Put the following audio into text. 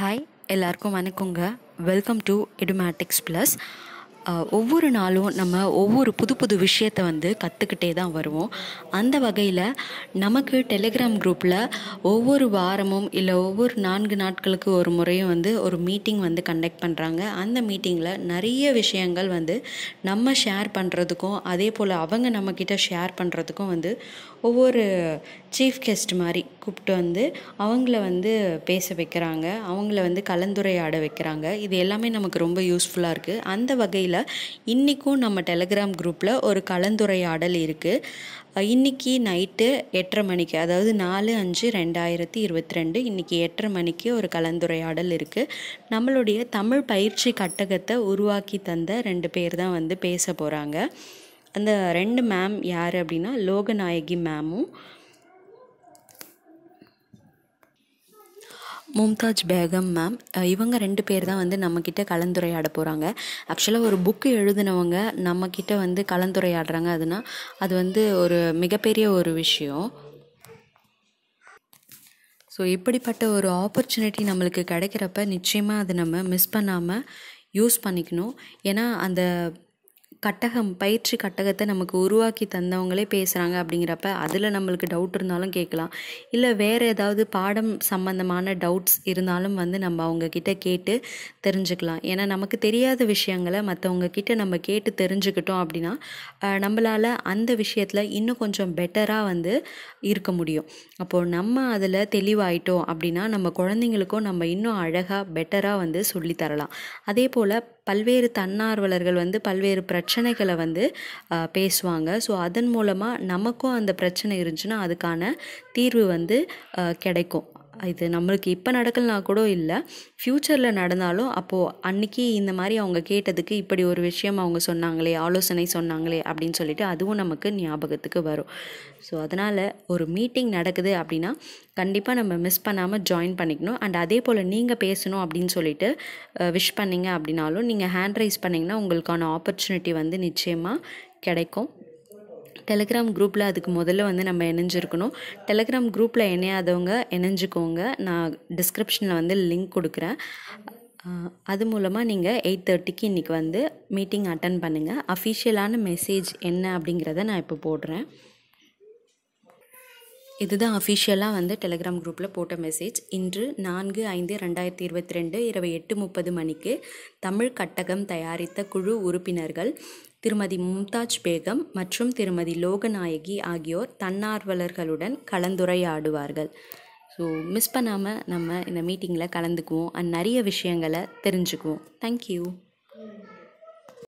hi எல்லாருக்கும் வணக்கங்க welcome to Edumatics plus ஒவ்வொரு நாளும் நம்ம ஒவ்வொரு புது புது விஷயத்தை வந்து கற்றுக்கிட்டே தான் வருவோம் அந்த வகையில் நமக்கு டெலிகிராம் குரூப்பில் ஒவ்வொரு வாரமும் இல்லை ஒவ்வொரு நான்கு நாட்களுக்கு ஒரு முறையும் வந்து ஒரு மீட்டிங் வந்து கண்டக்ட் பண்ணுறாங்க அந்த மீட்டிங்கில் நிறைய விஷயங்கள் வந்து நம்ம ஷேர் பண்ணுறதுக்கும் அதே போல் அவங்க நம்மக்கிட்ட ஷேர் பண்ணுறதுக்கும் வந்து ஒவ்வொரு சீஃப் கெஸ்ட் மாதிரி கூப்பிட்டு வந்து அவங்கள வந்து பேச வைக்கிறாங்க அவங்கள வந்து கலந்துரையாட வைக்கிறாங்க இது எல்லாமே நமக்கு ரொம்ப யூஸ்ஃபுல்லாக இருக்குது அந்த வகையில் இன்றைக்கும் நம்ம டெலகிராம் குரூப்பில் ஒரு கலந்துரையாடல் இருக்குது இன்றைக்கி நைட்டு எட்டரை மணிக்கு அதாவது நாலு அஞ்சு ரெண்டாயிரத்தி இருபத்தி ரெண்டு இன்றைக்கி எட்டரை மணிக்கு ஒரு கலந்துரையாடல் இருக்குது நம்மளுடைய தமிழ் பயிற்சி கட்டகத்தை உருவாக்கி தந்த ரெண்டு பேர் தான் வந்து பேச போகிறாங்க அந்த ரெண்டு மேம் யார் அப்படின்னா லோகநாயகி மேமும் மும்தாஜ் பேகம் மேம் இவங்க ரெண்டு பேர் தான் வந்து நம்மக்கிட்ட கலந்துரையாட போகிறாங்க ஆக்சுவலாக ஒரு புக்கு எழுதினவங்க நம்மக்கிட்ட வந்து கலந்துரையாடுறாங்க அதுனா அது வந்து ஒரு மிகப்பெரிய ஒரு விஷயம் ஸோ இப்படிப்பட்ட ஒரு ஆப்பர்ச்சுனிட்டி நம்மளுக்கு கிடைக்கிறப்ப நிச்சயமாக அதை நம்ம மிஸ் பண்ணாமல் யூஸ் பண்ணிக்கணும் ஏன்னா அந்த கட்டகம் பயிற்சி கட்டகத்தை நமக்கு உருவாக்கி தந்தவங்களே பேசுகிறாங்க அப்படிங்கிறப்ப அதில் நம்மளுக்கு டவுட் இருந்தாலும் கேட்கலாம் இல்லை வேறு ஏதாவது பாடம் சம்மந்தமான டவுட்ஸ் இருந்தாலும் வந்து நம்ம அவங்கக்கிட்ட கேட்டு தெரிஞ்சுக்கலாம் ஏன்னா நமக்கு தெரியாத விஷயங்களை மற்றவங்கக்கிட்ட நம்ம கேட்டு தெரிஞ்சுக்கிட்டோம் அப்படின்னா நம்மளால் அந்த விஷயத்தில் இன்னும் கொஞ்சம் பெட்டராக வந்து இருக்க முடியும் அப்போது நம்ம அதில் தெளிவாயிட்டோம் அப்படின்னா நம்ம குழந்தைங்களுக்கும் நம்ம இன்னும் அழகாக பெட்டராக வந்து சொல்லித்தரலாம் அதே போல் பல்வேறு தன்னார்வலர்கள் வந்து பல்வேறு பிரச்சனை பிரச்சனைகளை வந்து பேசுவாங்க ஸோ அதன் மூலமாக நமக்கும் அந்த பிரச்சனை இருந்துச்சுன்னா அதுக்கான தீர்வு வந்து கிடைக்கும் இது நம்மளுக்கு இப்போ நடக்கலனா கூட இல்லை ஃப்யூச்சரில் நடந்தாலும் அப்போது அன்றைக்கி இந்த மாதிரி அவங்க கேட்டதுக்கு இப்படி ஒரு விஷயம் அவங்க சொன்னாங்களே ஆலோசனை சொன்னாங்களே அப்படின்னு சொல்லிட்டு அதுவும் நமக்கு ஞாபகத்துக்கு வரும் ஸோ அதனால் ஒரு மீட்டிங் நடக்குது அப்படின்னா கண்டிப்பாக நம்ம மிஸ் பண்ணாமல் ஜாயின் பண்ணிக்கணும் அண்ட் அதே போல் நீங்கள் பேசணும் அப்படின்னு சொல்லிட்டு விஷ் பண்ணிங்க அப்படின்னாலும் நீங்கள் ஹேண்ட் ரைஸ் பண்ணிங்கன்னா உங்களுக்கான ஆப்பர்ச்சுனிட்டி வந்து நிச்சயமாக கிடைக்கும் டெலகிராம் குரூப்பில் அதுக்கு முதல்ல வந்து நம்ம இணைஞ்சிருக்கணும் டெலகிராம் குரூப்பில் இணையாதவங்க இணைஞ்சிக்கோங்க நான் டிஸ்கிரிப்ஷனில் வந்து லிங்க் கொடுக்குறேன் அது மூலமாக நீங்கள் எயிட் தேர்ட்டிக்கு இன்றைக்கி வந்து மீட்டிங் அட்டன் பண்ணுங்கள் அஃபிஷியலான மெசேஜ் என்ன அப்படிங்கிறத நான் இப்போ போடுறேன் இதுதான் அஃபிஷியலாக வந்து டெலிகிராம் குரூப்பில் போட்ட மெசேஜ் இன்று நான்கு ஐந்து ரெண்டாயிரத்தி இருபத்தி ரெண்டு இரவு எட்டு முப்பது மணிக்கு தமிழ் கட்டகம் தயாரித்த குழு உறுப்பினர்கள் திருமதி மும்தாஜ் பேகம் மற்றும் திருமதி லோகநாயகி ஆகியோர் தன்னார்வலர்களுடன் கலந்துரையாடுவார்கள் ஸோ மிஸ் பண்ணாமல் நம்ம இந்த மீட்டிங்கில் கலந்துக்குவோம் அண்ட் நிறைய விஷயங்களை தெரிஞ்சுக்குவோம் தேங்க்யூ